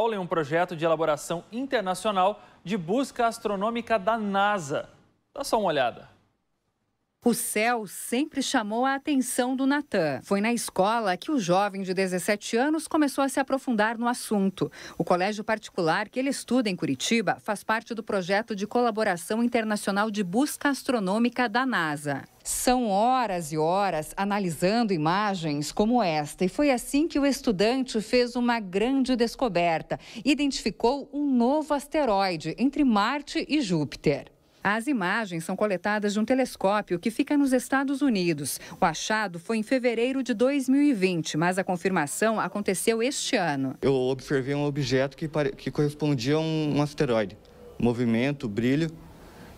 Paula é um projeto de elaboração internacional de busca astronômica da NASA. Dá só uma olhada. O céu sempre chamou a atenção do Natan. Foi na escola que o jovem de 17 anos começou a se aprofundar no assunto. O colégio particular que ele estuda em Curitiba faz parte do projeto de colaboração internacional de busca astronômica da NASA. São horas e horas analisando imagens como esta. E foi assim que o estudante fez uma grande descoberta: identificou um novo asteroide entre Marte e Júpiter. As imagens são coletadas de um telescópio que fica nos Estados Unidos. O achado foi em fevereiro de 2020, mas a confirmação aconteceu este ano. Eu observei um objeto que, pare... que correspondia a um asteroide. Movimento, brilho.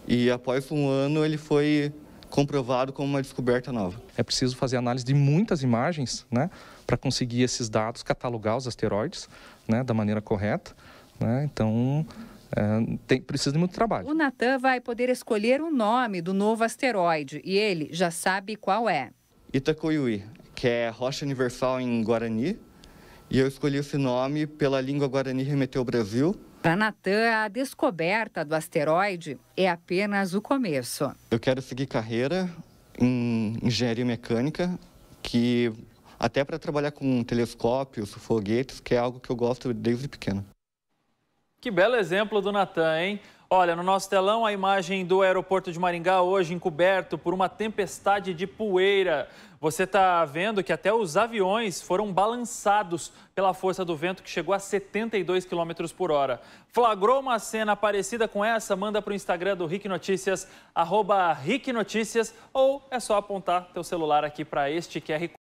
E após um ano ele foi comprovado como uma descoberta nova. É preciso fazer análise de muitas imagens, né, para conseguir esses dados, catalogar os asteroides, né, da maneira correta, né? Então, é, tem, precisa de muito trabalho. O Natan vai poder escolher o nome do novo asteroide e ele já sabe qual é. Itacoiui, que é rocha universal em Guarani. E eu escolhi esse nome pela língua Guarani remeter ao Brasil. Para Natan, a descoberta do asteroide é apenas o começo. Eu quero seguir carreira em engenharia mecânica, que até para trabalhar com telescópios, foguetes, que é algo que eu gosto desde pequeno. Que belo exemplo do Natan, hein? Olha, no nosso telão a imagem do aeroporto de Maringá hoje encoberto por uma tempestade de poeira. Você está vendo que até os aviões foram balançados pela força do vento que chegou a 72 km por hora. Flagrou uma cena parecida com essa? Manda para o Instagram do Rick Notícias, arroba Rick Notícias, ou é só apontar teu celular aqui para este QR Code.